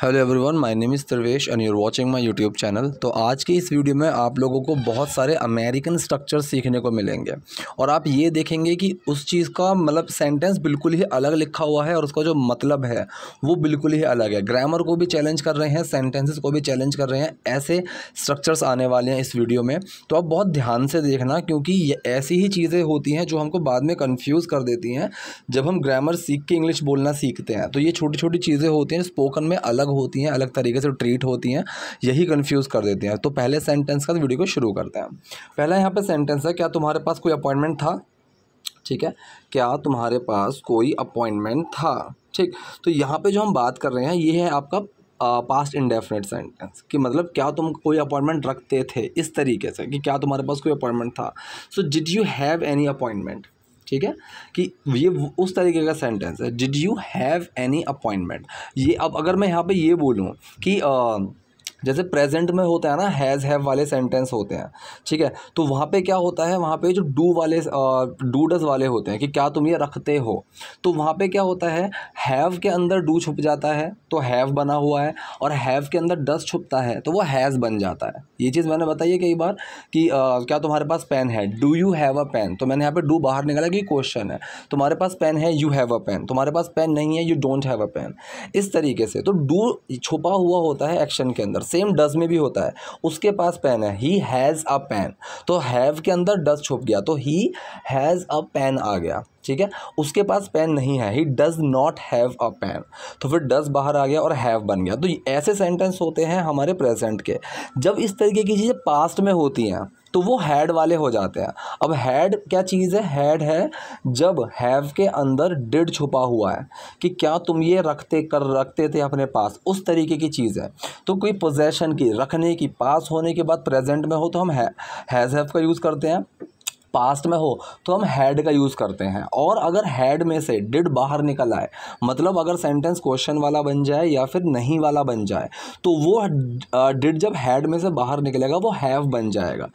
hello everyone my name is Trivesh and you're watching my YouTube channel तो आज के इस वीडियो में आप लोगों को बहुत सारे अमेरिकन स्ट्रक्चर सीखने को मिलेंगे और आप ये देखेंगे कि उस चीज़ का मतलब सेंटेंस बिल्कुल ही अलग लिखा हुआ है और उसका जो मतलब है वो बिल्कुल ही अलग है ग्रामर को भी चैलेंज कर रहे हैं सेंटेंसेस को भी चैलेंज कर रहे हैं ऐसे स्ट्रक्चर्स आने वाले हैं इस वीडियो में तो आप बहुत ध्यान से देखना क्योंकि ये ऐसी ही चीज़ें होती हैं जो हमको बाद में कन्फ्यूज़ कर देती हैं जब हम ग्रामर सीख के इंग्लिश बोलना सीखते हैं तो ये छोटी छोटी चीज़ें होती हैं स्पोकन में अलग होती हैं अलग तरीके से ट्रीट होती हैं यही कन्फ्यूज़ कर देते हैं तो पहले सेंटेंस का वीडियो को शुरू करते हैं पहला यहाँ पर सेंटेंस है क्या तुम्हारे पास कोई अपॉइंटमेंट था ठीक है क्या तुम्हारे पास कोई अपॉइंटमेंट था ठीक तो यहाँ पे जो हम बात कर रहे हैं ये है आपका पास्ट इंडेफिनेट सेंटेंस कि मतलब क्या तुम कोई अपॉइंटमेंट रखते थे इस तरीके से कि क्या तुम्हारे पास कोई अपॉइंटमेंट था so did you have any appointment ठीक है कि ये उस तरीके का सेंटेंस है did you have any appointment ये अब अगर मैं यहाँ पे ये बोलूँ कि आ, जैसे प्रेजेंट में होता है ना हैज़ हैव वाले सेंटेंस होते हैं ठीक है तो वहाँ पे क्या होता है वहाँ पे जो डू वाले डू डज वाले होते हैं कि क्या तुम ये रखते हो तो वहाँ पे क्या होता है हैव के अंदर डू छुप जाता है तो हैव बना हुआ है और हैव के अंदर डस छुपता है तो वो हैज़ बन जाता है ये चीज़ मैंने बताई है कई बार कि आ, क्या तुम्हारे पास पेन है do you have a pen तो मैंने यहाँ पर डू बाहर निकाला कि क्वेश्चन है तुम्हारे पास पेन है यू हैव अ पेन तुम्हारे पास पेन नहीं है you don't have a pen इस तरीके से तो डू छुपा हुआ होता है एक्शन के अंदर सेम डज में भी होता है उसके पास पेन है ही हैज़ अ पेन तो हैव के अंदर डज छुप गया तो ही हैज़ अ पेन आ गया ठीक है उसके पास पेन नहीं है he does not have a pen तो फिर डज़ बाहर आ गया और हैव बन गया तो ऐसे सेंटेंस होते हैं हमारे प्रेजेंट के जब इस तरीके की चीज़ें पास्ट में होती हैं तो वो हैड वाले हो जाते हैं अब हैड क्या चीज़ है हैड है जब हैव के अंदर डिड छुपा हुआ है कि क्या तुम ये रखते कर रखते थे अपने पास उस तरीके की चीज़ है तो कोई पोजेशन की रखने की पास होने के बाद प्रेजेंट में हो तो हम है, हैज़ हैव का यूज़ करते हैं पास्ट में हो तो हम हैड का यूज़ करते हैं और अगर हैड में से डिड बाहर निकल आए मतलब अगर सेंटेंस क्वेश्चन वाला बन जाए या फिर नहीं वाला बन जाए तो वो डिड जब हैड में से बाहर निकलेगा वो हैव बन जाएगा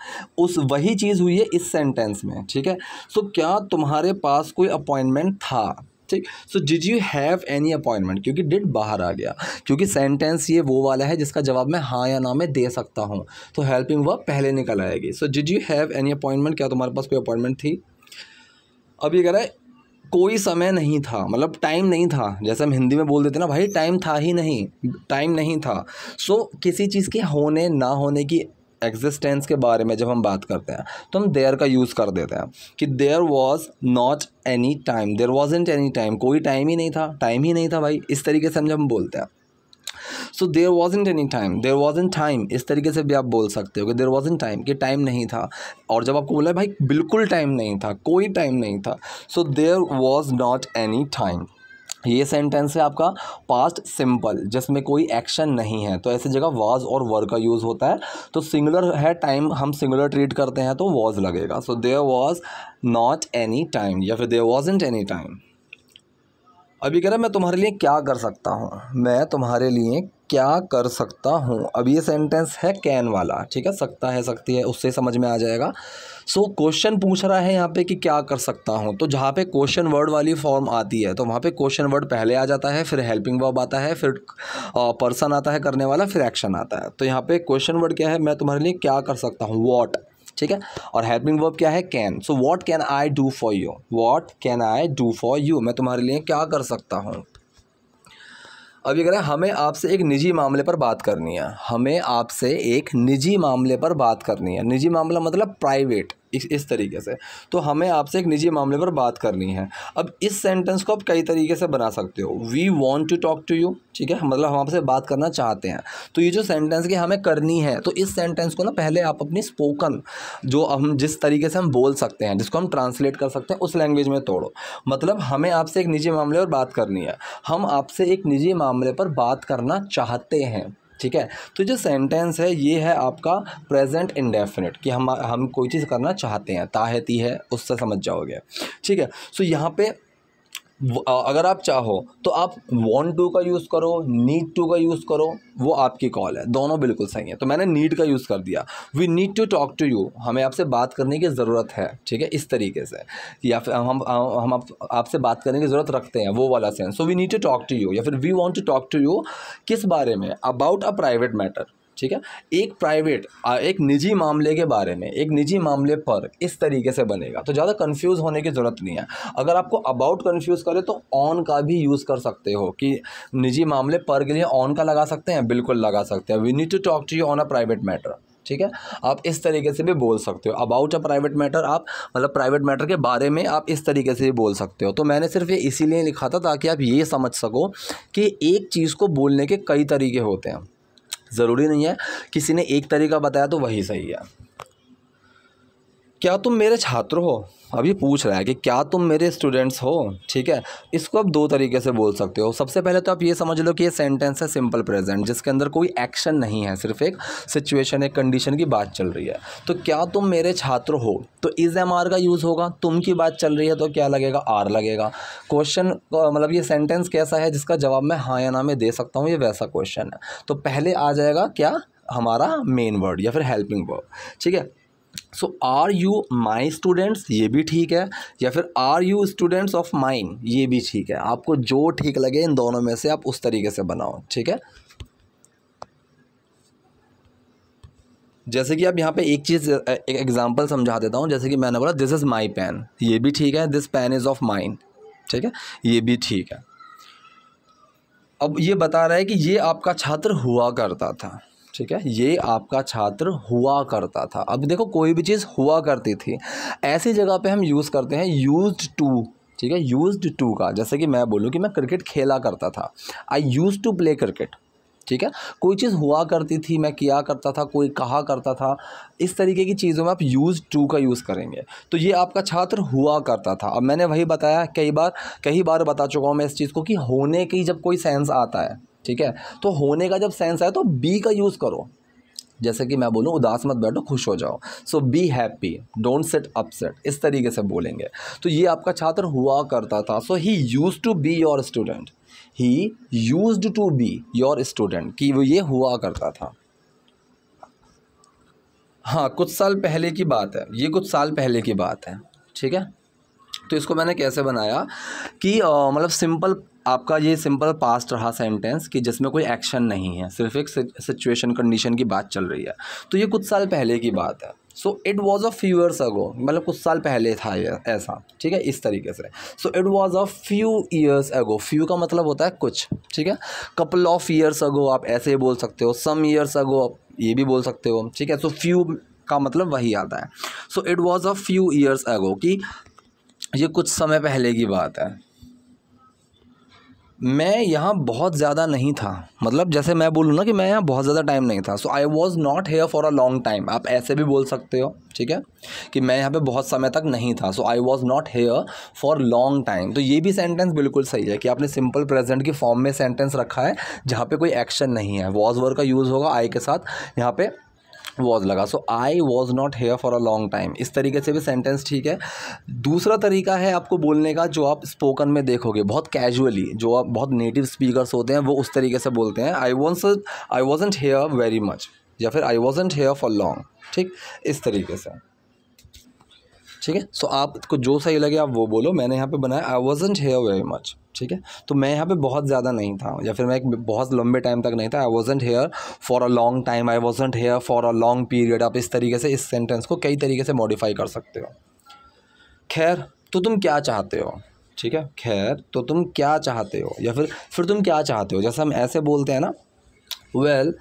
उस वही चीज़ हुई है इस सेंटेंस में ठीक है सो क्या तुम्हारे पास कोई अपॉइंटमेंट था ठीक so did you have any appointment क्योंकि डिड बाहर आ गया क्योंकि सेंटेंस ये वो वाला है जिसका जवाब मैं हाँ या ना में दे सकता हूँ तो हेल्पिंग वर्ब पहले निकल आएगी so did you have any appointment क्या तुम्हारे पास कोई अपॉइंटमेंट थी अब ये कह रहा है कोई समय नहीं था मतलब टाइम नहीं था जैसे हम हिंदी में बोल देते ना भाई टाइम था ही नहीं टाइम नहीं था सो so, किसी चीज़ के होने ना होने की एग्जिस्टेंस के बारे में जब हम बात करते हैं तो हम देयर का यूज़ कर देते हैं कि there was not any time there wasn't any time कोई टाइम ही नहीं था टाइम ही नहीं था भाई इस तरीके से हम जब हम बोलते हैं so there wasn't any time there was in time इस तरीके से भी आप बोल सकते हो कि देर वॉज इन टाइम कि टाइम नहीं था और जब आपको बोला भाई बिल्कुल टाइम नहीं था कोई टाइम नहीं था so there was not any time ये सेंटेंस है आपका पास्ट सिंपल जिसमें कोई एक्शन नहीं है तो ऐसी जगह वाज और वर का यूज़ होता है तो सिंगुलर है टाइम हम सिंगुलर ट्रीट करते हैं तो वॉज लगेगा so there was not any time या फिर there wasn't any time अभी कह रहा मैं तुम्हारे लिए क्या कर सकता हूँ मैं तुम्हारे लिए क्या कर सकता हूँ अब ये सेंटेंस है कैन वाला ठीक है सकता है सकती है उससे समझ में आ जाएगा सो so, क्वेश्चन पूछ रहा है यहाँ पे कि क्या कर सकता हूँ तो जहाँ पे क्वेश्चन वर्ड वाली फॉर्म आती है तो वहाँ पे क्वेश्चन वर्ड पहले आ जाता है फिर हेल्पिंग वर्ब आता है फिर पर्सन आता है करने वाला फिर एक्शन आता है तो यहाँ पर क्वेश्चन वर्ड क्या है मैं तुम्हारे लिए क्या कर सकता हूँ वॉट ठीक है और हेल्पिंग वर्ब क्या है can so what can I do for you what can I do for you मैं तुम्हारे लिए क्या कर सकता हूँ अब ये कह रहा है हमें आपसे एक निजी मामले पर बात करनी है हमें आपसे एक निजी मामले पर बात करनी है निजी मामला मतलब प्राइवेट इस इस तरीके से तो हमें आपसे एक निजी मामले पर बात करनी है अब इस सेंटेंस को आप कई तरीके से बना सकते हो we want to talk to you ठीक है मतलब हम आपसे बात करना चाहते हैं तो ये जो सेंटेंस की हमें करनी है तो इस सेंटेंस को ना पहले आप अपनी स्पोकन जो हम जिस तरीके से हम बोल सकते हैं जिसको हम ट्रांसलेट कर सकते हैं उस लैंग्वेज में तोड़ो मतलब हमें आपसे एक निजी मामले पर बात करनी है हम आपसे एक निजी मामले पर बात करना चाहते हैं ठीक है तो जो सेंटेंस है ये है आपका प्रेजेंट इंडेफिनिट कि हम हम कोई चीज़ करना चाहते हैं ताहती है उससे समझ जाओगे ठीक है सो यहाँ पे अगर आप चाहो तो आप वॉन्ट टू का यूज़ करो नीड टू का यूज़ करो वो आपकी कॉल है दोनों बिल्कुल सही है तो मैंने नीड का यूज़ कर दिया we need to talk to you हमें आपसे बात करने की ज़रूरत है ठीक है इस तरीके से या फिर हम हम आपसे आप बात करने की ज़रूरत रखते हैं वो वाला sense so we need to talk to you या फिर we want to talk to you किस बारे में अबाउट अ प्राइवेट मैटर ठीक है एक प्राइवेट एक निजी मामले के बारे में एक निजी मामले पर इस तरीके से बनेगा तो ज़्यादा कन्फ्यूज़ होने की ज़रूरत नहीं है अगर आपको अबाउट कन्फ्यूज़ करे तो ऑन का भी यूज़ कर सकते हो कि निजी मामले पर के लिए ऑन का लगा सकते हैं बिल्कुल लगा सकते हैं we need to talk to you on a private matter ठीक है आप इस तरीके से भी बोल सकते हो अबाउट अ प्राइवेट मैटर आप मतलब प्राइवेट मैटर के बारे में आप इस तरीके से भी बोल सकते हो तो मैंने सिर्फ ये इसीलिए लिखा था ताकि आप ये समझ सको कि एक चीज़ को बोलने के कई तरीके होते हैं ज़रूरी नहीं है किसी ने एक तरीका बताया तो वही सही है क्या तुम मेरे छात्र हो अभी पूछ रहा है कि क्या तुम मेरे स्टूडेंट्स हो ठीक है इसको आप दो तरीके से बोल सकते हो सबसे पहले तो आप ये समझ लो कि ये सेंटेंस है सिंपल प्रेजेंट जिसके अंदर कोई एक्शन नहीं है सिर्फ एक सिचुएशन एक कंडीशन की बात चल रही है तो क्या तुम मेरे छात्र हो तो इज़ एम आर का यूज़ होगा तुम की बात चल रही है तो क्या लगेगा आर लगेगा क्वेश्चन मतलब ये सेंटेंस कैसा है जिसका जवाब मैं हाँ या ना में दे सकता हूँ ये वैसा क्वेश्चन है तो पहले आ जाएगा क्या हमारा मेन वर्ड या फिर हेल्पिंग वर्ड ठीक है so are you my students ये भी ठीक है या फिर are you students of mine ये भी ठीक है आपको जो ठीक लगे इन दोनों में से आप उस तरीके से बनाओ ठीक है जैसे कि आप यहाँ पे एक चीज़ एक एग्जांपल समझा देता हूँ जैसे कि मैंने बोला दिस इज़ माई पेन ये भी ठीक है this pen is of mine ठीक है ये भी ठीक है अब ये बता रहा है कि ये आपका छात्र हुआ करता था ठीक है ये आपका छात्र हुआ करता था अब देखो कोई भी चीज़ हुआ करती थी ऐसी जगह पे हम यूज़ करते हैं यूज्ड टू ठीक है यूज्ड टू का जैसे कि मैं बोलूँ कि मैं क्रिकेट खेला करता था I used to play cricket ठीक है कोई चीज़ हुआ करती थी मैं किया करता था कोई कहा करता था इस तरीके की चीज़ों में आप यूज़ टू का यूज़ करेंगे तो ये आपका छात्र हुआ करता था अब मैंने वही बताया कई बार कई बार बता चुका हूँ मैं इस चीज़ को कि होने की जब कोई सेंस आता है ठीक है तो होने का जब सेंस है तो बी का यूज़ करो जैसे कि मैं बोलूँ उदास मत बैठो खुश हो जाओ so be happy don't set upset इस तरीके से बोलेंगे तो ये आपका छात्र हुआ करता था so he used to be your student he used to be your student कि वो ये हुआ करता था हाँ कुछ साल पहले की बात है ये कुछ साल पहले की बात है ठीक है तो इसको मैंने कैसे बनाया कि मतलब सिंपल आपका ये सिंपल पास्ट रहा सेंटेंस कि जिसमें कोई एक्शन नहीं है सिर्फ एक सिचुएशन कंडीशन की बात चल रही है तो ये कुछ साल पहले की बात है so it was a few years ago मतलब कुछ साल पहले था ये ऐसा ठीक है इस तरीके से so it was a few years ago few का मतलब होता है कुछ ठीक है कपल ऑफ ईयर्स अगो आप ऐसे ही बोल सकते हो सम ईयर्स अगो आप ये भी बोल सकते हो ठीक है सो so, फ्यू का मतलब वही आता है so it was a few years ago कि ये कुछ समय पहले की बात है मैं यहाँ बहुत ज़्यादा नहीं था मतलब जैसे मैं बोलूँ ना कि मैं यहाँ बहुत ज़्यादा टाइम नहीं था so I was not here for a long time आप ऐसे भी बोल सकते हो ठीक है कि मैं यहाँ पे बहुत समय तक नहीं था so I was not here for long time तो ये भी सेंटेंस बिल्कुल सही है कि आपने सिंपल प्रेजेंट की फॉर्म में सेंटेंस रखा है जहाँ पे कोई एक्शन नहीं है वॉज वर का यूज़ होगा आई के साथ यहाँ पे वॉज लगा so I was not here for a long time इस तरीके से भी सेंटेंस ठीक है दूसरा तरीका है आपको बोलने का जो आप स्पोकन में देखोगे बहुत कैजुअली जो आप बहुत नेटिव स्पीकर्स होते हैं वो उस तरीके से बोलते हैं I once I wasn't here very much या फिर I wasn't here for long ठीक इस तरीके से ठीक है सो आपको जो सही लगे आप वो बोलो मैंने यहाँ पे बनाया I wasn't here very much ठीक है तो मैं यहाँ पे बहुत ज़्यादा नहीं था या फिर मैं एक बहुत लंबे टाइम तक नहीं था I wasn't here for a long time I wasn't here for a long period आप इस तरीके से इस सेंटेंस को कई तरीके से मॉडिफाई कर सकते हो खैर तो तुम क्या चाहते हो ठीक है खैर तो तुम क्या चाहते हो या फिर फिर तुम क्या चाहते हो जैसे हम ऐसे बोलते हैं ना well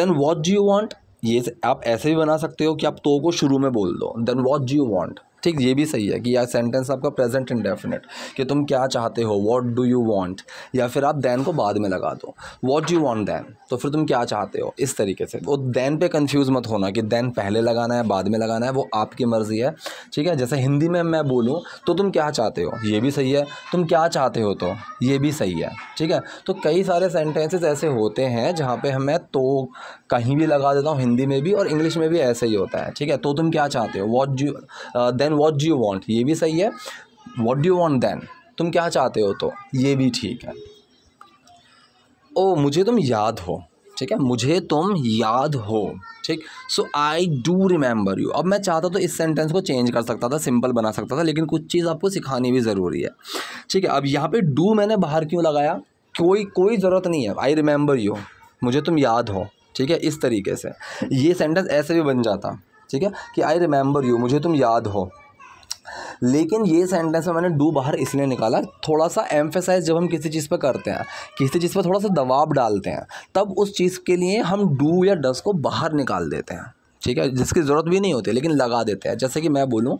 then what do you want ये आप ऐसे भी बना सकते हो कि आप तो को शुरू में बोल दो then what do you want ठीक ये भी सही है कि यार सेंटेंस आपका प्रेजेंट इंडेफिनेट कि तुम क्या चाहते हो वॉट डू यू वांट या फिर आप दैन को बाद में लगा दो वॉट यू वॉन्ट दैन तो फिर तुम क्या चाहते हो इस तरीके से वो तो दैन पे कंफ्यूज मत होना कि दैन पहले लगाना है बाद में लगाना है वो आपकी मर्ज़ी है ठीक है जैसे हिंदी में मैं बोलूँ तो तुम क्या चाहते हो ये भी सही है तुम क्या चाहते हो तो ये भी सही है ठीक है तो कई सारे सेंटेंसेस ऐसे होते हैं जहाँ पर हमें तो कहीं भी लगा देता हूँ हिंदी में भी और इंग्लिश में भी ऐसे ही होता है ठीक है तो तुम क्या चाहते हो what you then then what do you want ये भी सही है what do you want then तुम क्या चाहते हो तो ये भी ठीक है ओ मुझे तुम याद हो ठीक है मुझे तुम याद हो ठीक so I do remember you अब मैं चाहता तो इस सेंटेंस को चेंज कर सकता था सिंपल बना सकता था लेकिन कुछ चीज़ आपको सिखानी भी ज़रूरी है ठीक है अब यहाँ पे डू मैंने बाहर क्यों लगाया कोई कोई ज़रूरत नहीं है आई रिमेंबर यू मुझे तुम याद हो ठीक है इस तरीके से ये सेंटेंस ऐसे भी बन जाता ठीक है कि आई रिमेंबर यू मुझे तुम याद हो लेकिन ये सेंटेंस में मैंने डू बाहर इसलिए निकाला थोड़ा सा एम्फेसाइज जब हम किसी चीज़ पर करते हैं किसी चीज़ पर थोड़ा सा दबाव डालते हैं तब उस चीज़ के लिए हम डू या डस को बाहर निकाल देते हैं ठीक है जिसकी ज़रूरत भी नहीं होती लेकिन लगा देते हैं जैसे कि मैं बोलूँ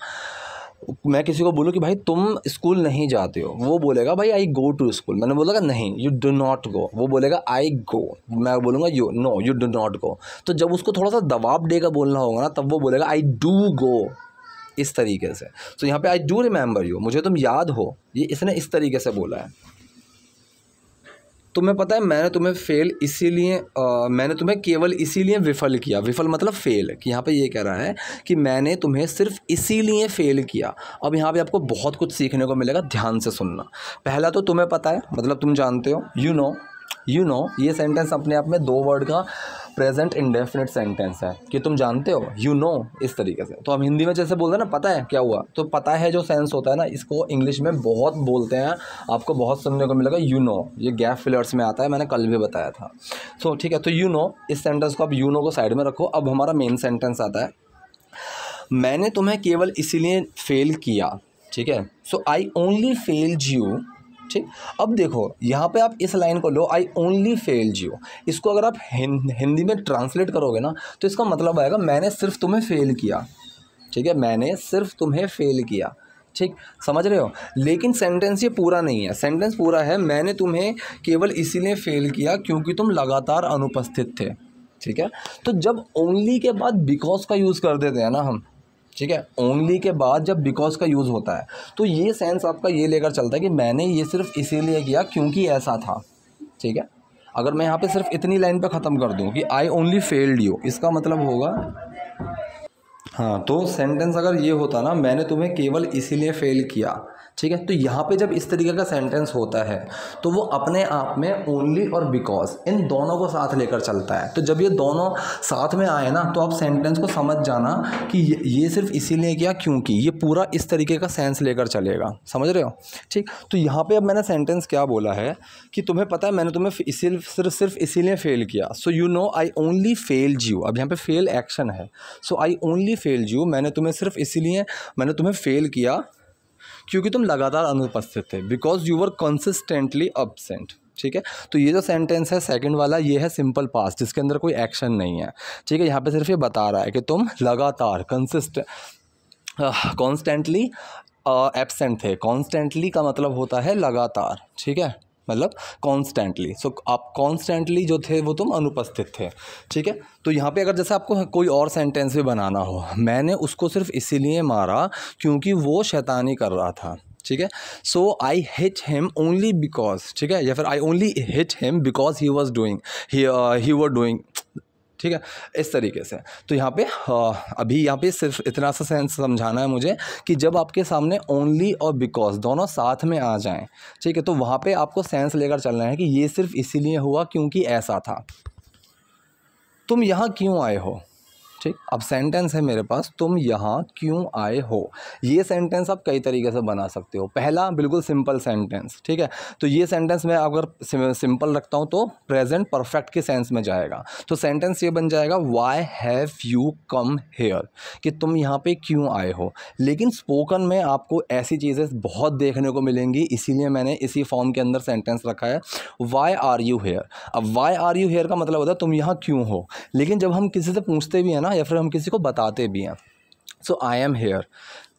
मैं किसी को बोलूँ कि भाई तुम स्कूल नहीं जाते हो वो बोलेगा भाई आई गो टू स्कूल मैंने बोलेगा नहीं यू डो नॉट गो वो बोलेगा आई गो मैं बोलूँगा you know you do not go तो जब उसको थोड़ा सा दबाव देगा बोलना होगा ना तब वो बोलेगा आई डू गो इस तरीके से so, यहाँ पे आई डू रिमेंबर यू मुझे तुम याद हो ये इसने इस तरीके से बोला है तुम्हें पता है मैंने तुम्हें फ़ेल इसीलिए मैंने तुम्हें केवल इसीलिए विफ़ल किया विफ़ल मतलब फ़ेल कि यहाँ पे ये कह रहा है कि मैंने तुम्हें सिर्फ इसीलिए फ़ेल किया अब यहाँ पे आपको बहुत कुछ सीखने को मिलेगा ध्यान से सुनना पहला तो तुम्हें पता है मतलब तुम जानते हो you you know know, you know ये सेंटेंस अपने आप में दो वर्ड का प्रेजेंट इंडेफिनेट सेंटेंस है कि तुम जानते हो यू you नो know, इस तरीके से तो हम हिंदी में जैसे बोलते हैं ना पता है क्या हुआ तो पता है जो सेंस होता है ना इसको इंग्लिश में बहुत बोलते हैं आपको बहुत सुनने को मिलेगा यू नो ये गैप फिलर्स में आता है मैंने कल भी बताया था सो so, ठीक है तो यू you नो know, इस सेंटेंस को आप यू नो को साइड में रखो अब हमारा मेन सेंटेंस आता है मैंने तुम्हें केवल इसीलिए फेल किया ठीक है so I only failed you ठीक अब देखो यहाँ पे आप इस लाइन को लो आई ओनली फेल्ड यू इसको अगर आप हिंदी में ट्रांसलेट करोगे ना तो इसका मतलब आएगा मैंने सिर्फ तुम्हें फ़ेल किया ठीक है मैंने सिर्फ तुम्हें फ़ेल किया ठीक समझ रहे हो लेकिन सेंटेंस ये पूरा नहीं है सेंटेंस पूरा है मैंने तुम्हें केवल इसीलिए फ़ेल किया क्योंकि तुम लगातार अनुपस्थित थे ठीक है तो जब ओनली के बाद बिकॉज का यूज़ कर देते हैं ना हम ठीक है ओनली के बाद जब बिकॉज का यूज़ होता है तो ये सेंस आपका ये लेकर चलता है कि मैंने ये सिर्फ इसीलिए किया क्योंकि ऐसा था ठीक है अगर मैं यहाँ पे सिर्फ इतनी लाइन पे ख़त्म कर दूँ कि आई ओनली फेल्ड यू इसका मतलब होगा हाँ तो सेंटेंस अगर ये होता ना मैंने तुम्हें केवल इसीलिए फेल किया ठीक है तो यहाँ पे जब इस तरीके का सेंटेंस होता है तो वो अपने आप में ओनली और बिकॉज इन दोनों को साथ लेकर चलता है तो जब ये दोनों साथ में आए ना तो आप सेंटेंस को समझ जाना कि ये, ये सिर्फ इसीलिए किया क्योंकि ये पूरा इस तरीके का सेंस लेकर चलेगा समझ रहे हो ठीक तो यहाँ पर अब मैंने सेंटेंस क्या बोला है कि तुम्हें पता है मैंने तुम्हें इसी सिर्फ सिर्फ इसीलिए फ़ेल किया so you know I only failed you अब यहाँ पर फेल एक्शन है so I only fail you मैंने तुम्हें सिर्फ इसीलिए मैंने तुम्हें फ़ेल किया क्योंकि तुम लगातार अनुपस्थित थे because you were consistently absent ठीक है तो ये जो सेंटेंस है सेकंड वाला ये है सिंपल पास जिसके अंदर कोई एक्शन नहीं है ठीक है यहाँ पे सिर्फ ये बता रहा है कि तुम लगातार कंसिस्ट कॉन्स्टेंटली एबसेंट थे कॉन्स्टेंटली का मतलब होता है लगातार ठीक है मतलब कॉन्स्टेंटली सो आप कॉन्स्टेंटली जो थे वो तुम अनुपस्थित थे ठीक है तो यहाँ पे अगर जैसे आपको कोई और सेंटेंस भी बनाना हो मैंने उसको सिर्फ इसीलिए मारा क्योंकि वो शैतानी कर रहा था ठीक है so I hit him only because ठीक है या फिर I only hit him because he was doing he were doing ठीक है इस तरीके से तो यहाँ पे हाँ, अभी यहाँ पे सिर्फ इतना सा सेंस समझाना है मुझे कि जब आपके सामने ओनली और बिकॉज दोनों साथ में आ जाएं ठीक है तो वहाँ पे आपको सेंस लेकर चलना है कि ये सिर्फ इसीलिए हुआ क्योंकि ऐसा था तुम यहाँ क्यों आए हो ठीक अब सेंटेंस है मेरे पास तुम यहाँ क्यों आए हो ये सेंटेंस आप कई तरीके से बना सकते हो पहला बिल्कुल सिंपल सेंटेंस ठीक है तो ये सेंटेंस मैं अगर सिंपल रखता हूँ तो प्रेजेंट परफेक्ट के सेंस में जाएगा तो सेंटेंस ये बन जाएगा why have you come here कि तुम यहाँ पे क्यों आए हो लेकिन स्पोकन में आपको ऐसी चीज़ें बहुत देखने को मिलेंगी इसीलिए मैंने इसी फॉर्म के अंदर सेंटेंस रखा है वाई आर यू हेयर अब वाई आर यू हेयर का मतलब होता है तुम यहाँ क्यों हो लेकिन जब हम किसी से पूछते भी हैं ना हैं या फिर हम किसी को बताते भी हैं सो आई एम हेयर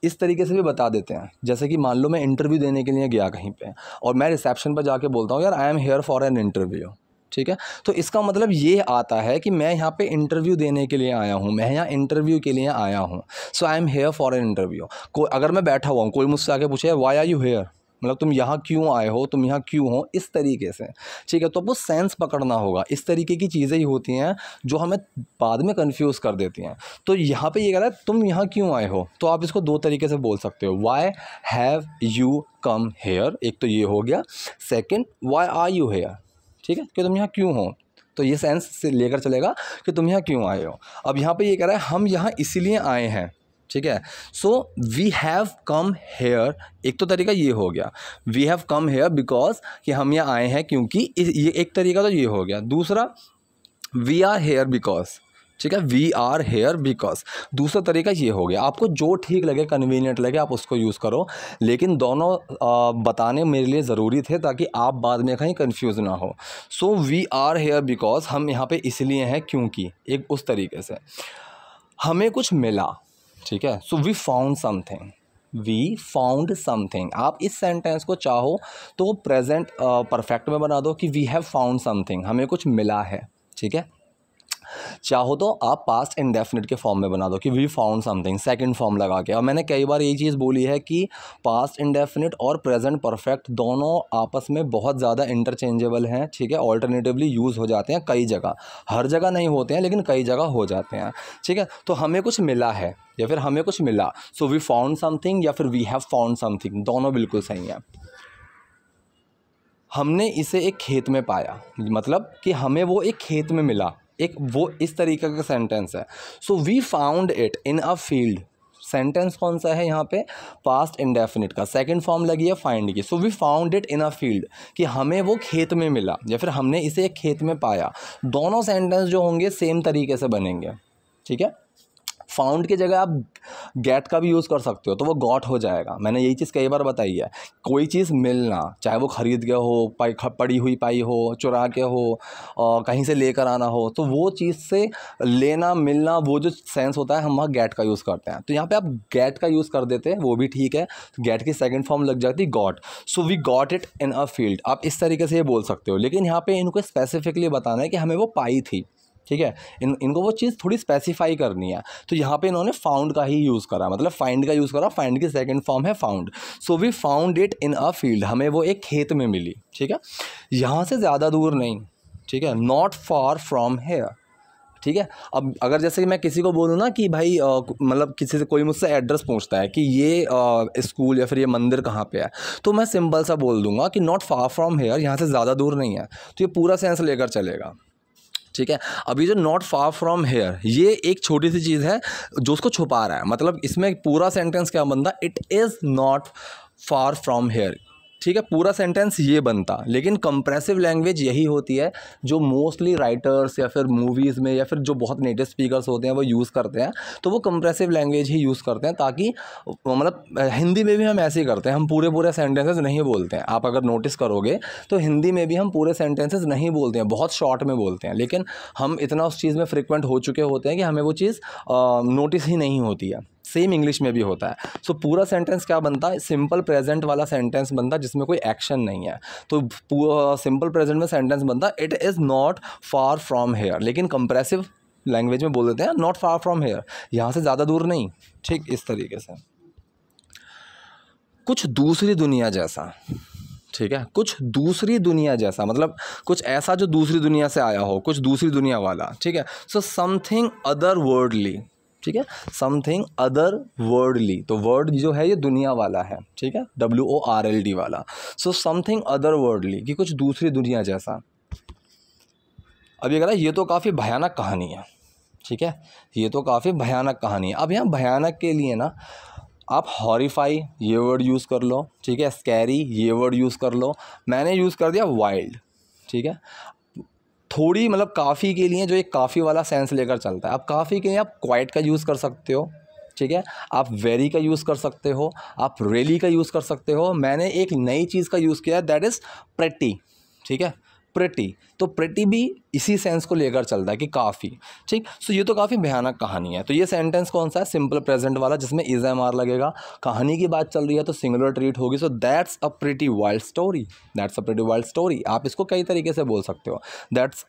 इस तरीके से भी बता देते हैं जैसे कि मान लो मैं इंटरव्यू देने के लिए गया कहीं पे और मैं रिसेप्शन पर जाके बोलता हूँ यार I am here for an interview ठीक है तो इसका मतलब ये आता है कि मैं यहाँ पे इंटरव्यू देने के लिए आया हूँ मैं यहाँ इंटरव्यू के लिए आया हूँ so I am here for an interview को अगर मैं बैठा हुआ हूँ कोई मुझसे आके पूछे वाई आर यू हेयर मतलब तुम यहाँ क्यों आए हो तुम यहाँ क्यों हो इस तरीके से ठीक है तो वो सेंस पकड़ना होगा इस तरीके की चीज़ें ही होती हैं जो हमें बाद में कन्फ्यूज़ कर देती हैं तो यहाँ पे ये कह रहा है तुम यहाँ क्यों आए हो तो आप इसको दो तरीके से बोल सकते हो why have you come here एक तो ये हो गया second why are you here ठीक है कि तुम यहाँ क्यों हो तो ये सेंस से लेकर चलेगा कि तुम यहाँ क्यों आए हो अब यहाँ पे ये कह रहा है हम यहाँ इसीलिए आए हैं ठीक है so we have come here एक तो तरीका ये हो गया we have come here because कि हम यहाँ आए हैं क्योंकि ये एक तरीका तो ये हो गया दूसरा वी आर हेयर बिकॉज ठीक है वी आर हेयर बिकॉज दूसरा तरीका ये हो गया आपको जो ठीक लगे कन्वीनियंट लगे आप उसको यूज़ करो लेकिन दोनों आ, बताने मेरे लिए ज़रूरी थे ताकि आप बाद में कहीं कन्फ्यूज़ ना हो so we are here because हम यहाँ पे इसलिए हैं क्योंकि एक उस तरीके से हमें कुछ मिला ठीक है so we found something we found something आप इस सेंटेंस को चाहो तो प्रेजेंट परफेक्ट uh, में बना दो कि वी हैव फाउंड समथिंग हमें कुछ मिला है ठीक है चाहो तो आप पास्ट इंडेफिनिट के फॉर्म में बना दो कि we found something second form लगा के और मैंने कई बार ये चीज़ बोली है कि पास्ट इंडेफिनिट और प्रेजेंट परफेक्ट दोनों आपस में बहुत ज़्यादा इंटरचेंजेबल हैं ठीक है ऑल्टरनेटिवली यूज़ हो जाते हैं कई जगह हर जगह नहीं होते हैं लेकिन कई जगह हो जाते हैं ठीक है तो हमें कुछ मिला है या फिर हमें कुछ मिला सो वी फाउंड समथिंग या फिर वी हैव फाउंड समथिंग दोनों बिल्कुल सही है हमने इसे एक खेत में पाया मतलब कि हमें वो एक खेत में मिला एक वो इस तरीके का सेंटेंस है so we found it in a field sentence कौन सा है यहाँ पे पास्ट इंडेफिनिट का सेकंड फॉर्म लगी है फाइंड की so we found it in a field कि हमें वो खेत में मिला या फिर हमने इसे एक खेत में पाया दोनों सेंटेंस जो होंगे सेम तरीके से बनेंगे ठीक है फाउंड की जगह आप गेट का भी यूज़ कर सकते हो तो वो गॉट हो जाएगा मैंने यही चीज़ कई बार बताई है कोई चीज़ मिलना चाहे वो ख़रीद गया हो पाई पड़ी हुई पाई हो चुरा के हो कहीं से लेकर आना हो तो वो चीज़ से लेना मिलना वो जो सेंस होता है हम वहाँ गेट का यूज़ करते हैं तो यहाँ पर आप गेट का यूज़ कर देते हैं वो भी ठीक है तो गेट की सेकेंड फॉर्म लग जाती got so we got it in a field आप इस तरीके से ये बोल सकते हो लेकिन यहाँ पर इनको स्पेसिफिकली बताना है कि हमें वो पाई थी ठीक है इन इनको वो चीज़ थोड़ी स्पेसिफाई करनी है तो यहाँ पे इन्होंने फाउंड का ही यूज़ करा मतलब फाइंड का यूज़ करा फाइंड की सेकंड फॉर्म है found so we found it in a field हमें वो एक खेत में मिली ठीक है यहाँ से ज़्यादा दूर नहीं ठीक है नॉट फार फ्रॉम हेयर ठीक है अब अगर जैसे कि मैं किसी को बोलूँ ना कि भाई मतलब किसी से कोई मुझसे एड्रेस पूछता है कि ये स्कूल या फिर ये मंदिर कहाँ पे है तो मैं सिंपल सा बोल दूंगा कि नॉट फार फ्रॉम हेयर यहाँ से ज़्यादा दूर नहीं है तो ये पूरा सेंस लेकर चलेगा ठीक है अभी जो नॉट फार फ्रॉम हेयर ये एक छोटी सी चीज़ है जो उसको छुपा रहा है मतलब इसमें पूरा सेंटेंस क्या बनता it is not far from here ठीक है पूरा सेंटेंस ये बनता लेकिन कंप्रेसिव लैंग्वेज यही होती है जो मोस्टली राइटर्स या फिर मूवीज़ में या फिर जो बहुत नेटिव स्पीकर्स होते हैं वो यूज़ करते हैं तो वो कंप्रेसिव लैंग्वेज ही यूज़ करते हैं ताकि मतलब हिंदी में भी हम ऐसे ही करते हैं हम पूरे पूरे सेंटेंसेज नहीं बोलते हैं आप अगर नोटिस करोगे तो हिंदी में भी हम पूरे सेंटेंसेज नहीं बोलते हैं बहुत शॉर्ट में बोलते हैं लेकिन हम इतना उस चीज़ में फ्रिक्वेंट हो चुके होते हैं कि हमें वो चीज़ नोटिस ही नहीं होती है सेम इंग्लिश में भी होता है सो तो so, पूरा सेंटेंस क्या बनता है सिंपल प्रेजेंट वाला सेंटेंस बनता है जिसमें कोई एक्शन नहीं है तो सिंपल प्रेजेंट में सेंटेंस बनता है it is not far from here लेकिन कंप्रेसिव लैंग्वेज में बोल देते हैं नॉट फार फ्रॉम हेयर यहाँ से ज़्यादा दूर नहीं ठीक इस तरीके से कुछ दूसरी दुनिया जैसा ठीक है कुछ दूसरी दुनिया जैसा मतलब कुछ ऐसा जो दूसरी दुनिया से आया हो कुछ दूसरी दुनिया वाला ठीक है सो समथिंग अदर वर्डली ठीक है समथिंग अदर वर्डली तो वर्ड जो है ये दुनिया वाला है ठीक है W O R L D वाला सो समथिंग अदर वर्डली कि कुछ दूसरी दुनिया जैसा अब ये कह रहा है ये तो काफ़ी भयानक कहानी है ठीक है ये तो काफ़ी भयानक कहानी है अब यहाँ भयानक के लिए ना आप हॉरीफाई ये वर्ड यूज़ कर लो ठीक है स्कैरी ये वर्ड यूज़ कर लो मैंने यूज़ कर दिया वाइल्ड ठीक है थोड़ी मतलब काफ़ी के लिए जो एक काफ़ी वाला सेंस लेकर चलता है आप काफ़ी के लिए आप क्वाइट का यूज़ कर सकते हो ठीक है आप वेरी का यूज़ कर सकते हो आप रेली का यूज़ कर सकते हो मैंने एक नई चीज़ का यूज़ किया है दैट इज़ प्रेटी ठीक है प्रिटी तो प्रिटी भी इसी सेंस को लेकर चलता है कि काफ़ी ठीक सो ये तो काफ़ी भयानक कहानी है तो ये सेंटेंस कौन सा है सिंपल प्रेजेंट वाला जिसमें इज एम आर लगेगा कहानी की बात चल रही है तो सिंगुलर ट्रीट होगी so that's a pretty wild story that's a pretty wild story आप इसको कई तरीके से बोल सकते हो that's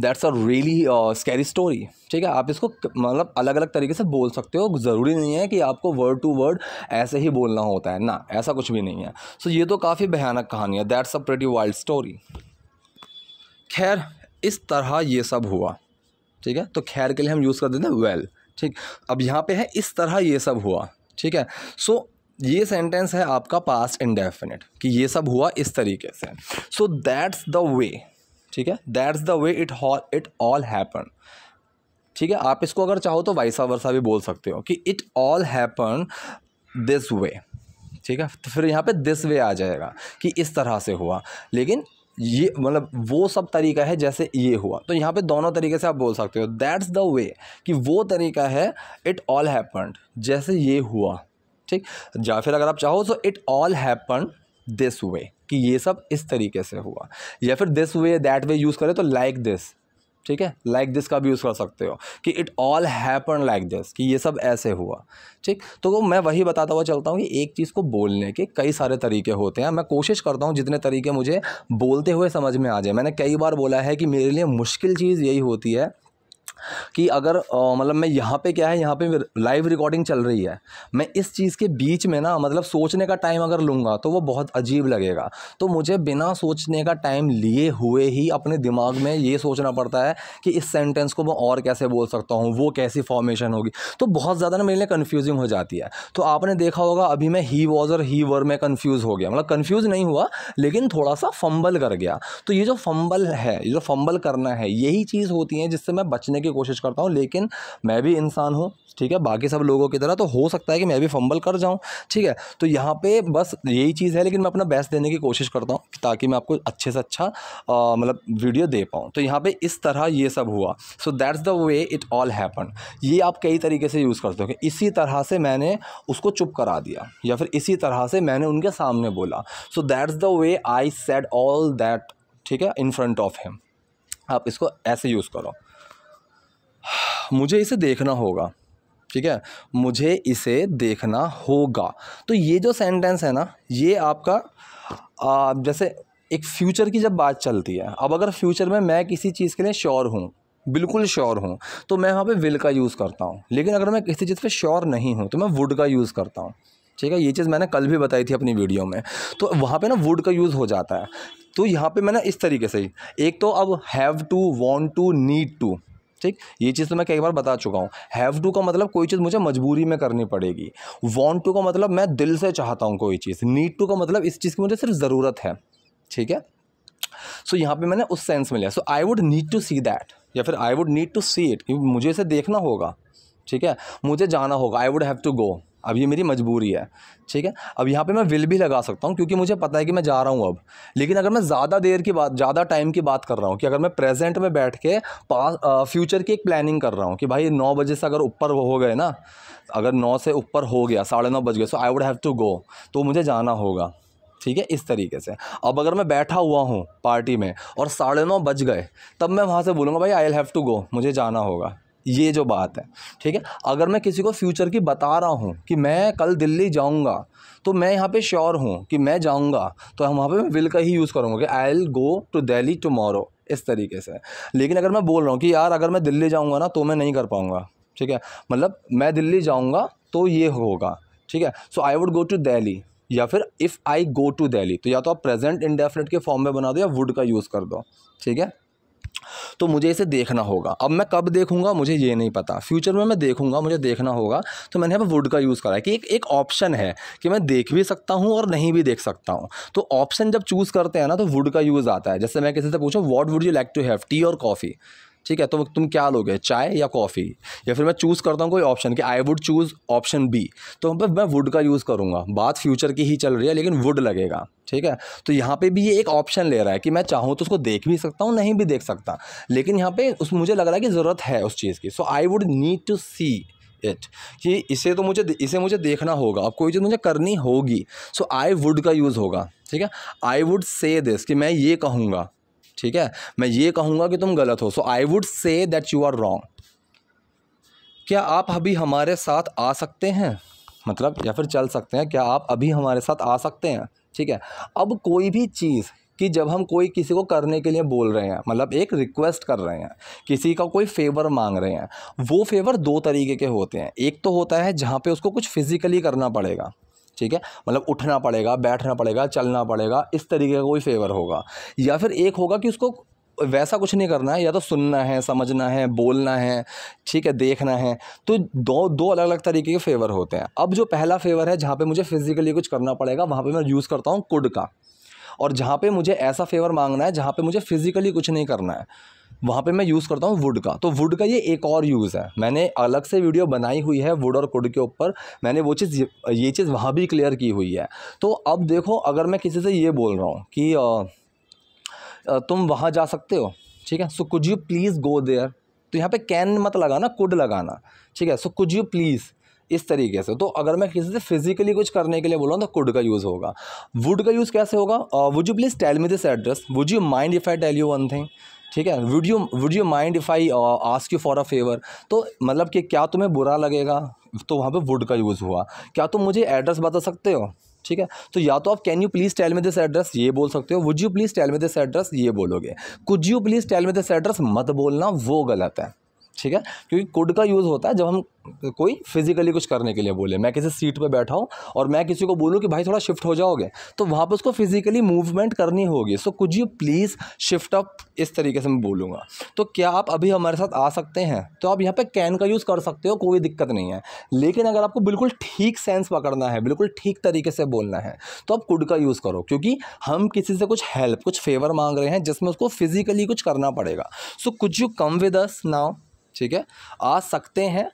that's a really scary story ठीक है आप इसको मतलब अलग अलग तरीके से बोल सकते हो ज़रूरी नहीं है कि आपको वर्ड टू वर्ड ऐसे ही बोलना होता है ना ऐसा कुछ भी नहीं है सो so, ये तो काफ़ी भयानक कहानी है that's a pretty wild story खैर इस तरह ये सब हुआ ठीक है तो खैर के लिए हम यूज़ कर देते हैं वेल ठीक अब यहाँ पे है इस तरह ये सब हुआ ठीक है सो so, ये सेंटेंस है आपका पास्ट इंडेफिनिट कि ये सब हुआ इस तरीके से सो दैट्स द वे ठीक है that's the way it all it all happen ठीक है आप इसको अगर चाहो तो वाइसा वर्सा भी बोल सकते हो कि it all happen this way ठीक है तो फिर यहाँ पे दिस वे आ जाएगा कि इस तरह से हुआ लेकिन ये मतलब वो सब तरीका है जैसे ये हुआ तो यहाँ पे दोनों तरीके से आप बोल सकते हो दैट्स द वे कि वो तरीका है इट ऑल हैपन्ड जैसे ये हुआ ठीक या फिर अगर आप चाहो तो it all happen this way कि ये सब इस तरीके से हुआ या फिर this way that way use करें तो लाइक like दिस ठीक है लाइक दिस का भी यूज़ कर सकते हो कि it all happen like this कि ये सब ऐसे हुआ ठीक तो मैं वही बताता हुआ चलता हूँ कि एक चीज़ को बोलने के कई सारे तरीके होते हैं मैं कोशिश करता हूँ जितने तरीके मुझे बोलते हुए समझ में आ जाए मैंने कई बार बोला है कि मेरे लिए मुश्किल चीज़ यही होती है कि अगर मतलब मैं यहाँ पे क्या है यहाँ पे लाइव रिकॉर्डिंग चल रही है मैं इस चीज़ के बीच में ना मतलब सोचने का टाइम अगर लूँगा तो वो बहुत अजीब लगेगा तो मुझे बिना सोचने का टाइम लिए हुए ही अपने दिमाग में ये सोचना पड़ता है कि इस सेंटेंस को मैं और कैसे बोल सकता हूँ वो कैसी फॉर्मेशन होगी तो बहुत ज़्यादा ना मेरे लिए कन्फ्यूजिंग हो जाती है तो आपने देखा होगा अभी मैं ही वॉज और ही वर में कन्फ्यूज़ हो गया मतलब कन्फ्यूज़ नहीं हुआ लेकिन थोड़ा सा फंबल कर गया तो ये जो फंबल है ये जो फंबल करना है यही चीज़ होती है जिससे मैं बचने की कोशिश करता हूँ लेकिन मैं भी इंसान हूँ ठीक है बाकी सब लोगों की तरह तो हो सकता है कि मैं भी फंबल कर जाऊँ ठीक है तो यहाँ पे बस यही चीज़ है लेकिन मैं अपना बेस्ट देने की कोशिश करता हूँ ताकि मैं आपको अच्छे से अच्छा मतलब वीडियो दे पाऊँ तो यहाँ पे इस तरह ये सब हुआ so that's the way it all happen ये आप कई तरीके से यूज़ करते हो कि इसी तरह से मैंने उसको चुप करा दिया या फिर इसी तरह से मैंने उनके सामने बोला so that's the way I said all that ठीक है इन फ्रंट ऑफ हिम आप इसको ऐसे यूज़ करो मुझे इसे देखना होगा ठीक है मुझे इसे देखना होगा तो ये जो सेंटेंस है ना ये आपका आ, जैसे एक फ्यूचर की जब बात चलती है अब अगर फ्यूचर में मैं किसी चीज़ के लिए श्योर हूँ बिल्कुल श्योर हूँ तो मैं वहाँ पे विल का यूज़ करता हूँ लेकिन अगर मैं किसी चीज़ पे श्योर नहीं हूँ तो मैं वुड का यूज़ करता हूँ ठीक है ये चीज़ मैंने कल भी बताई थी अपनी वीडियो में तो वहाँ पे ना वुड का यूज़ हो जाता है तो यहाँ पे मैंने इस तरीके से ही एक तो अब have to want to need to ठीक ये चीज़ तो मैं कई बार बता चुका हूँ हैव टू का मतलब कोई चीज़ मुझे मजबूरी में करनी पड़ेगी वॉन्ट टू का मतलब मैं दिल से चाहता हूँ कोई चीज़ नीड टू का मतलब इस चीज़ की मुझे सिर्फ ज़रूरत है ठीक है सो so, यहाँ पे मैंने उस सेंस में लिया so I would need to see that या फिर I would need to see it मुझे इसे देखना होगा ठीक है मुझे जाना होगा I would have to go अब ये मेरी मजबूरी है ठीक है अब यहाँ पे मैं विल भी लगा सकता हूँ क्योंकि मुझे पता है कि मैं जा रहा हूँ अब लेकिन अगर मैं ज़्यादा देर की बात ज़्यादा टाइम की बात कर रहा हूँ कि अगर मैं प्रेजेंट में बैठ के पास फ्यूचर की एक प्लानिंग कर रहा हूँ कि भाई नौ बजे से अगर ऊपर हो गए ना अगर नौ से ऊपर हो गया साढ़े नौ बज गए so I would have to go तो मुझे जाना होगा ठीक है इस तरीके से अब अगर मैं बैठा हुआ हूँ पार्टी में और साढ़े नौ बज गए तब मैं वहाँ से बोलूँगा भाई I'll have to go मुझे जाना होगा ये जो बात है ठीक है अगर मैं किसी को फ्यूचर की बता रहा हूँ कि मैं कल दिल्ली जाऊँगा तो मैं यहाँ पे श्योर हूँ कि मैं जाऊँगा तो हम वहाँ पे मैं विल का ही यूज़ करूँगा कि I'll go to Delhi tomorrow इस तरीके से लेकिन अगर मैं बोल रहा हूँ कि यार अगर मैं दिल्ली जाऊँगा ना तो मैं नहीं कर पाऊँगा ठीक है मतलब मैं दिल्ली जाऊँगा तो ये होगा ठीक है so I would go to Delhi या फिर if I go to Delhi तो या तो आप प्रेजेंट इंडेफिनेट के फॉर्म में बना दो या वुड का यूज़ कर दो ठीक है तो मुझे इसे देखना होगा अब मैं कब देखूंगा मुझे ये नहीं पता फ्यूचर में मैं देखूंगा मुझे देखना होगा तो मैंने यहाँ पर वुड का यूज़ करा है कि एक एक ऑप्शन है कि मैं देख भी सकता हूँ और नहीं भी देख सकता हूँ तो ऑप्शन जब चूज़ करते हैं ना तो वुड का यूज़ आता है जैसे मैं किसी से पूछूँ what would you like to have tea और कॉफ़ी ठीक है तो तुम क्या लोगे चाय या कॉफ़ी या फिर मैं चूज़ करता हूँ कोई ऑप्शन कि I would choose option B तो मैं वुड का यूज़ करूँगा बात फ्यूचर की ही चल रही है लेकिन वुड लगेगा ठीक है तो यहाँ पे भी ये एक ऑप्शन ले रहा है कि मैं चाहूँ तो उसको देख भी सकता हूँ नहीं भी देख सकता लेकिन यहाँ पे उस मुझे लग रहा है कि ज़रूरत है उस चीज़ की so I would need to see it कि इसे तो मुझे इसे मुझे देखना होगा अब कोई चीज़ मुझे करनी होगी सो आई वुड का यूज़ होगा ठीक है आई वुड से दिस कि मैं ये कहूँगा ठीक है मैं ये कहूँगा कि तुम गलत हो so I would say that you are wrong क्या आप अभी हमारे साथ आ सकते हैं मतलब या फिर चल सकते हैं क्या आप अभी हमारे साथ आ सकते हैं ठीक है अब कोई भी चीज़ कि जब हम कोई किसी को करने के लिए बोल रहे हैं मतलब एक रिक्वेस्ट कर रहे हैं किसी का कोई फेवर मांग रहे हैं वो फेवर दो तरीके के होते हैं एक तो होता है जहाँ पे उसको कुछ फिज़िकली करना पड़ेगा ठीक है मतलब उठना पड़ेगा बैठना पड़ेगा चलना पड़ेगा इस तरीके का कोई फेवर होगा या फिर एक होगा कि उसको वैसा कुछ नहीं करना है या तो सुनना है समझना है बोलना है ठीक है देखना है तो दो दो अलग अलग तरीके के फेवर होते हैं अब जो पहला फेवर है जहाँ पे मुझे फिज़िकली कुछ करना पड़ेगा वहाँ पे मैं यूज़ करता हूँ कुड का और जहाँ पे मुझे ऐसा फेवर मांगना है जहाँ पे मुझे फिज़िकली कुछ नहीं करना है वहाँ पे मैं यूज़ करता हूँ वुड का तो वुड का ये एक और यूज़ है मैंने अलग से वीडियो बनाई हुई है वुड और कुड के ऊपर मैंने वो चीज़ ये चीज़ वहाँ भी क्लियर की हुई है तो अब देखो अगर मैं किसी से ये बोल रहा हूँ कि आ, आ, तुम वहाँ जा सकते हो ठीक है so could you please go there तो यहाँ पे कैन मत लगाना कुड लगाना ठीक है सो कुड यू प्लीज़ इस तरीके से तो अगर मैं किसी से फिजिकली कुछ करने के लिए बोला हूँ तो कुड का यूज़ होगा वुड का यूज़ कैसे होगा would you please tell me this address would you mind if I tell you one thing ठीक है would you would you mind if I ask you for a favour तो मतलब कि क्या तुम्हें बुरा लगेगा तो वहाँ पे वुड का यूज़ हुआ क्या तुम मुझे एड्रेस बता सकते हो ठीक है तो या तो आप can you please tell me this address ये बोल सकते हो would you please tell me this address ये बोलोगे could you please tell me this address मत बोलना वो गलत है ठीक है क्योंकि कुड का यूज़ होता है जब हम कोई फिजिकली कुछ करने के लिए बोले मैं किसी सीट पे बैठा हूँ और मैं किसी को बोलूँ कि भाई थोड़ा शिफ्ट हो जाओगे तो वहाँ पर उसको फिजिकली मूवमेंट करनी होगी सो कुछ यू प्लीज़ शिफ्ट अप इस तरीके से मैं बोलूँगा तो क्या आप अभी हमारे साथ आ सकते हैं तो आप यहाँ पर कैन का यूज़ कर सकते हो कोई दिक्कत नहीं है लेकिन अगर आपको बिल्कुल ठीक सेंस पकड़ना है बिल्कुल ठीक तरीके से बोलना है तो आप कुड का यूज़ करो क्योंकि हम किसी से कुछ हेल्प कुछ फेवर मांग रहे हैं जिसमें उसको फिजिकली कुछ करना पड़ेगा सो कुछ you come with us now ठीक है आ सकते हैं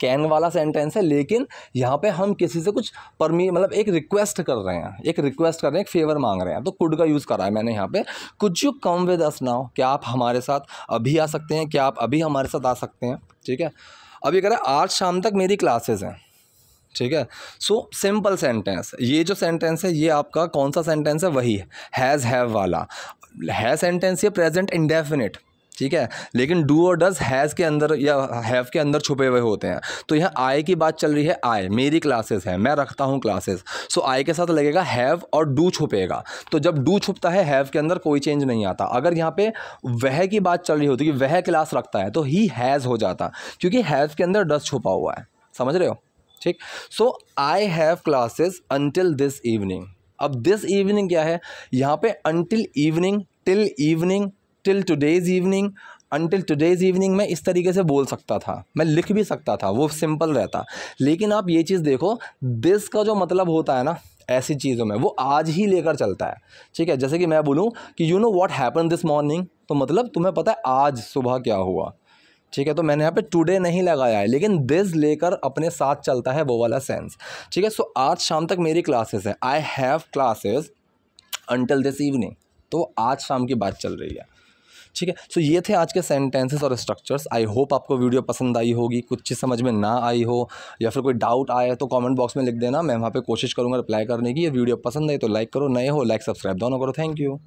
कैन वाला सेंटेंस है लेकिन यहाँ पे हम किसी से कुछ परमी मतलब एक रिक्वेस्ट कर रहे हैं एक रिक्वेस्ट कर रहे हैं एक फेवर मांग रहे हैं तो कुड का यूज़ करा है मैंने यहाँ पे could you come with us now क्या आप हमारे साथ अभी आ सकते हैं क्या आप अभी हमारे साथ आ सकते हैं ठीक है अब ये कह आज शाम तक मेरी क्लासेज हैं ठीक है सो सिंपल सेंटेंस ये जो सेंटेंस है ये आपका कौन सा सेंटेंस है वही हैज़ हैव वाला है सेंटेंस ये प्रेजेंट इंडेफिनिट ठीक है लेकिन डू और डज हैज़ के अंदर या हैव के अंदर छुपे हुए होते हैं तो यहाँ आई की बात चल रही है आई मेरी क्लासेस है मैं रखता हूँ क्लासेस सो आई के साथ लगेगा हैव और डू छुपेगा तो जब डू छुपता है हैव के अंदर कोई चेंज नहीं आता अगर यहाँ पे वह की बात चल रही होती कि वह क्लास रखता है तो ही हैज़ हो जाता क्योंकि हैव के अंदर डज छुपा हुआ है समझ रहे हो ठीक so I have classes until this evening अब दिस इवनिंग क्या है यहाँ पे until evening till evening till today's evening until today's evening मैं इस तरीके से बोल सकता था मैं लिख भी सकता था वो सिंपल रहता लेकिन आप ये चीज़ देखो दिस का जो मतलब होता है ना ऐसी चीज़ों में वो आज ही लेकर चलता है ठीक है जैसे कि मैं बोलूँ कि you know what happen this morning तो मतलब तुम्हें पता है आज सुबह क्या हुआ ठीक है तो मैंने यहाँ पे टुडे नहीं लगाया है लेकिन दिस लेकर अपने साथ चलता है वो वाला सेंस ठीक है सो आज शाम तक मेरी क्लासेस है I have classes until this evening तो आज शाम की बात चल रही है ठीक है सो ये थे आज के सेंटेंसेस और स्ट्रक्चर्स आई होप आपको वीडियो पसंद आई होगी कुछ चीज़ समझ में ना आई हो या फिर कोई डाउट आया तो कॉमेंट बॉक्स में लिख देना मैं वहाँ पर कोशिश करूँगा रिप्लाई करने की ये वीडियो पसंद आई तो लाइक करो नए हो लाइक सब्सक्राइब दोनों करो थैंक यू